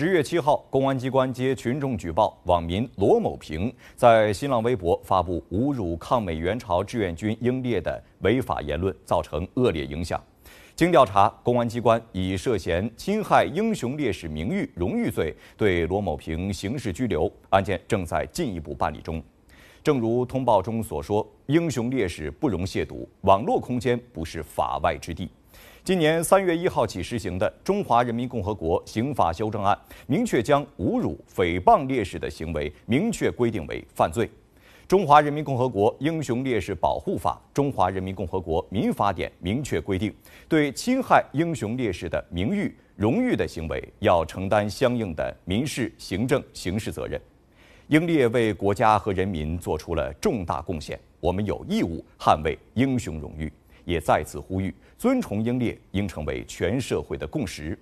十月七号，公安机关接群众举报，网民罗某平在新浪微博发布侮辱抗美援朝志愿军英烈的违法言论，造成恶劣影响。经调查，公安机关以涉嫌侵害英雄烈士名誉、荣誉罪，对罗某平刑事拘留，案件正在进一步办理中。正如通报中所说，英雄烈士不容亵渎，网络空间不是法外之地。今年三月一号起施行的《中华人民共和国刑法修正案》明确将侮辱、诽谤烈士的行为明确规定为犯罪。《中华人民共和国英雄烈士保护法》《中华人民共和国民法典》明确规定，对侵害英雄烈士的名誉、荣誉的行为，要承担相应的民事、行政、刑事责任。英烈为国家和人民做出了重大贡献，我们有义务捍卫英雄荣誉。也再次呼吁，尊崇英烈应成为全社会的共识。